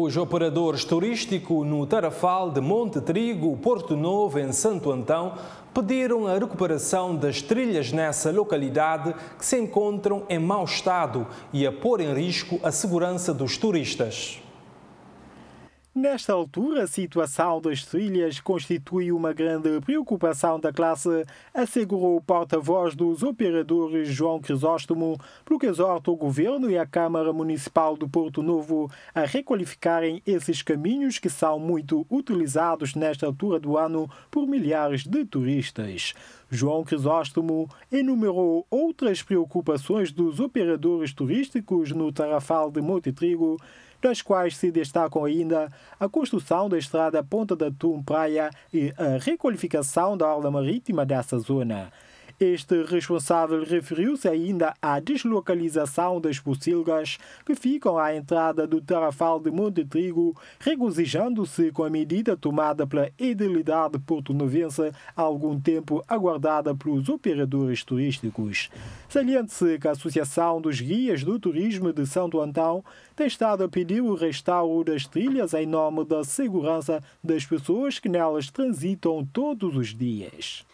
Os operadores turísticos no Tarafal de Monte Trigo, Porto Novo, em Santo Antão, pediram a recuperação das trilhas nessa localidade que se encontram em mau estado e a pôr em risco a segurança dos turistas. Nesta altura, a situação das trilhas constitui uma grande preocupação da classe, assegurou o porta-voz dos operadores João Crisóstomo, porque exorta o Governo e a Câmara Municipal do Porto Novo a requalificarem esses caminhos que são muito utilizados nesta altura do ano por milhares de turistas. João Crisóstomo enumerou outras preocupações dos operadores turísticos no Tarrafal de Montetrigo, das quais se destacam ainda a construção da estrada Ponta da Tum Praia e a requalificação da orla marítima dessa zona. Este responsável referiu-se ainda à deslocalização das pocilgas que ficam à entrada do Tarrafal de Monte Trigo, regozijando-se com a medida tomada pela edilidade porto há algum tempo aguardada pelos operadores turísticos. Saliente-se que a Associação dos Guias do Turismo de Santo Antão tem estado a pedir o restauro das trilhas em nome da segurança das pessoas que nelas transitam todos os dias.